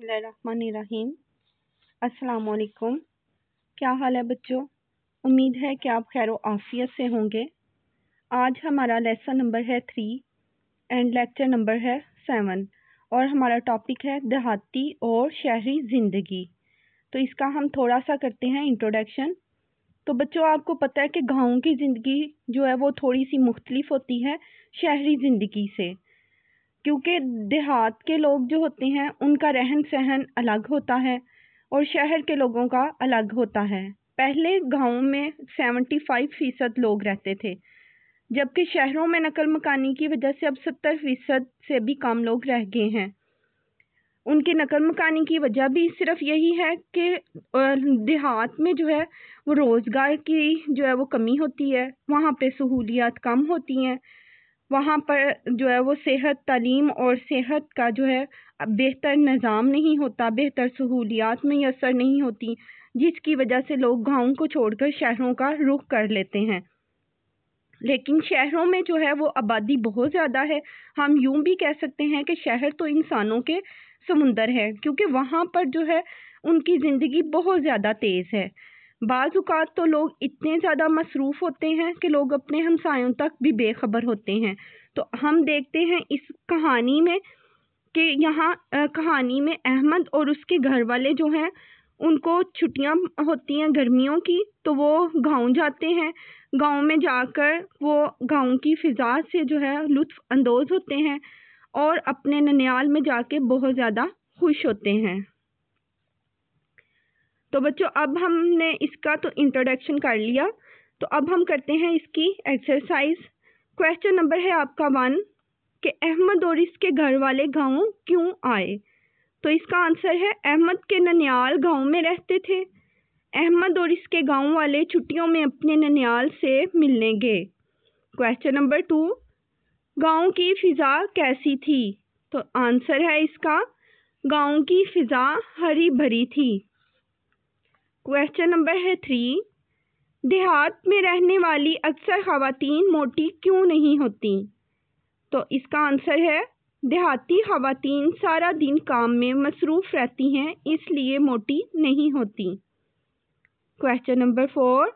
बसमीम असलकुम क्या हाल है बच्चों उम्मीद है कि आप खैर आफियत से होंगे आज हमारा लेसन नंबर है थ्री एंड लेक्चर नंबर है सेवन और हमारा टॉपिक है देहाती और शहरी ज़िंदगी तो इसका हम थोड़ा सा करते हैं इंट्रोडक्शन तो बच्चों आपको पता है कि गाँव की ज़िंदगी जो है वो थोड़ी सी मुख्तलिफ होती है शहरी ज़िंदगी से क्योंकि देहात के लोग जो होते हैं उनका रहन सहन अलग होता है और शहर के लोगों का अलग होता है पहले गाँव में सेवेंटी फाइव फ़ीसद लोग रहते थे जबकि शहरों में नकल मकानी की वजह से अब सत्तर फ़ीसद से भी कम लोग रह गए हैं उनकी नकल मकानी की वजह भी सिर्फ यही है कि देहात में जो है वो रोज़गार की जो है वो कमी होती है वहाँ पे सहूलियात कम होती हैं वहाँ पर जो है वो सेहत तलीम और सेहत का जो है बेहतर निज़ाम नहीं होता बेहतर सहूलियात असर नहीं होती जिसकी वजह से लोग गाँव को छोड़कर शहरों का रुख कर लेते हैं लेकिन शहरों में जो है वो आबादी बहुत ज़्यादा है हम यूं भी कह सकते हैं कि शहर तो इंसानों के समुंदर है क्योंकि वहाँ पर जो है उनकी ज़िंदगी बहुत ज़्यादा तेज़ है बाज़ात तो लोग इतने ज़्यादा मसरूफ़ होते हैं कि लोग अपने हमसायों तक भी बेखबर होते हैं तो हम देखते हैं इस कहानी में कि यहाँ कहानी में अहमद और उसके घर वाले जो हैं उनको छुट्टियाँ होती हैं गर्मियों की तो वो गाँव जाते हैं गाँव में जाकर वो गाँव की फ़िज़ा से जो है लुत्फ़ अंदोज़ होते हैं और अपने ननियाल में जाके बहुत ज़्यादा खुश होते हैं तो बच्चों अब हमने इसका तो इंट्रोडक्शन कर लिया तो अब हम करते हैं इसकी एक्सरसाइज क्वेश्चन नंबर है आपका वन कि अहमद और इसके घर वाले गाँव क्यों आए तो इसका आंसर है अहमद के ननियाल गांव में रहते थे अहमद और इसके गांव वाले छुट्टियों में अपने ननियाल से मिलने गए क्वेश्चन नंबर टू गांव की फ़िज़ा कैसी थी तो आंसर है इसका गांव की फ़िज़ा हरी भरी थी क्वेश्चन नंबर है थ्री देहात में रहने वाली अक्सर खातन मोटी क्यों नहीं होती तो इसका आंसर है देहाती खातन सारा दिन काम में मसरूफ़ रहती हैं इसलिए मोटी नहीं होती क्वेश्चन नंबर फोर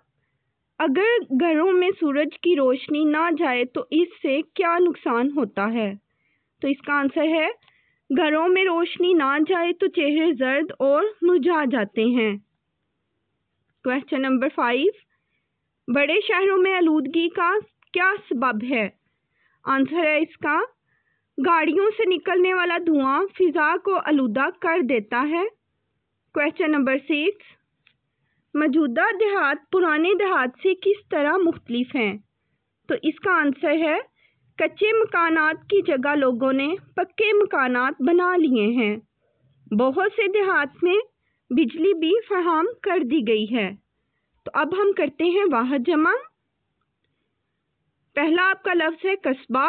अगर घरों में सूरज की रोशनी ना जाए तो इससे क्या नुकसान होता है तो इसका आंसर है घरों में रोशनी ना जाए तो चेहरे जर्द और मुरझा जाते हैं क्वेश्चन नंबर फाइव बड़े शहरों में आलूदगी का क्या सबब है आंसर है इसका गाड़ियों से निकलने वाला धुआं फिजा को आलूदा कर देता है क्वेश्चन नंबर सिक्स मौजूदा देहात पुराने देहात से किस तरह मुख्तलिफ हैं तो इसका आंसर है कच्चे मकानात की जगह लोगों ने पक्के मकानात बना लिए हैं बहुत से देहात में बिजली भी फराहम कर दी गई है तो अब हम करते हैं वाह जमा पहला आपका लफ्ज़ है कस्बा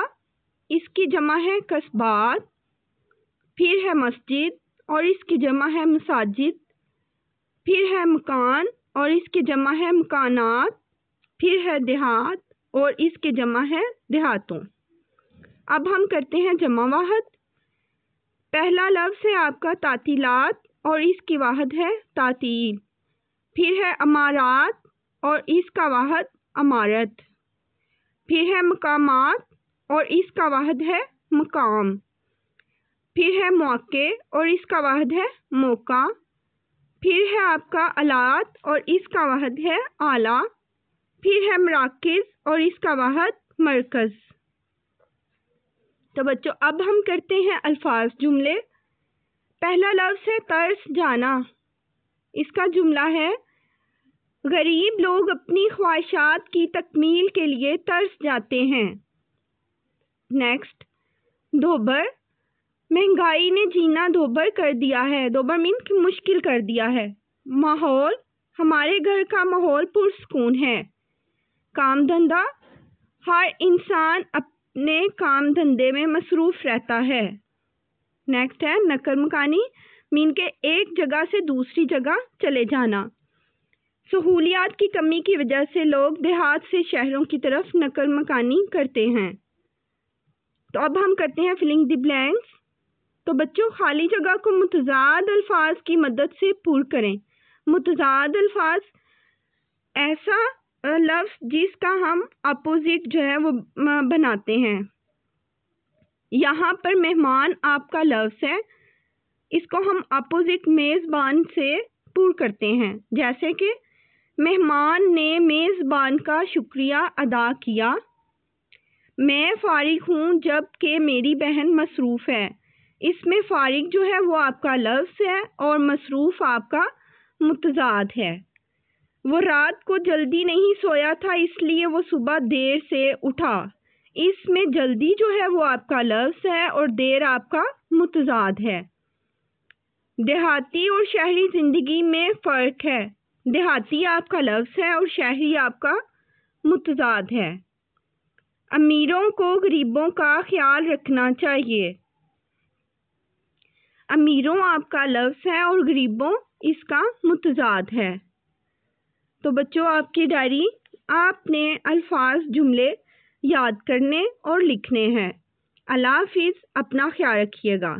इसकी जमा है कस्बात फिर है मस्जिद और इसकी जमा है मसाजिद फिर है मकान और इसकी जमा है मकानात फिर है देहात और इसके जमा है देहातों अब हम करते हैं जमा वाहद पहला लफ्ज़ है आपका तातीलात और इसकी वाहद है तातील फिर है अमारात और इसका वाहद अमारत फिर है मकामात और इसका वाहद है मकाम फिर है मौके और इसका वाहद है मौका फिर है आपका अलात और इसका वाहद है आला फिर है मराकज़ और इसका वाहद मरकज़ तो बच्चों अब हम करते हैं अल्फाज जुमले पहला लफ्ज़ है तर्स जाना इसका जुमला है गरीब लोग अपनी ख्वाहिशात की तकमील के लिए तरस जाते हैं नेक्स्ट धोबर महंगाई ने जीना धोबर कर दिया है धोबर मीन मुश्किल कर दिया है माहौल हमारे घर का माहौल पुरसकून है काम धंधा हर इंसान अपने काम धंधे में मसरूफ़ रहता है नेक्स्ट है नकर्मकानी मीन के एक जगह से दूसरी जगह चले जाना सहूलियात की कमी की वजह से लोग देहात से शहरों की तरफ नकल मकानी करते हैं तो अब हम करते हैं फिलिंग द ब्लैंक्स तो बच्चों खाली जगह को मतजाद अल्फाज की मदद से पूर करें मतजाद अल्फाज ऐसा लफ्ज़ जिसका हम अपोज़िट जो है वो बनाते हैं यहाँ पर मेहमान आपका लफ्स है इसको हम अपोज़िट मेज़बान से पूर करते हैं जैसे कि मेहमान ने मेज़बान का शुक्रिया अदा किया मैं फारिग हूँ जबकि मेरी बहन मसरूफ़ है इसमें फारिग जो है वो आपका लफ्स है और मसरूफ़ आपका मुतजाद है वो रात को जल्दी नहीं सोया था इसलिए वो सुबह देर से उठा इसमें जल्दी जो है वो आपका लफ्ज़ है और देर आपका मुतजाद है देहाती और शहरी ज़िंदगी में फ़र्क है देहाती आपका लफ्ज़ है और शहरी आपका मुतजाद है अमीरों को गरीबों का ख्याल रखना चाहिए अमीरों आपका लफ्ज़ है और गरीबों इसका मुतजाद है तो बच्चों आपकी डायरी आपने अल्फाज जुमले याद करने और लिखने हैं अल्लाह हाफिज़ अपना ख्याल रखिएगा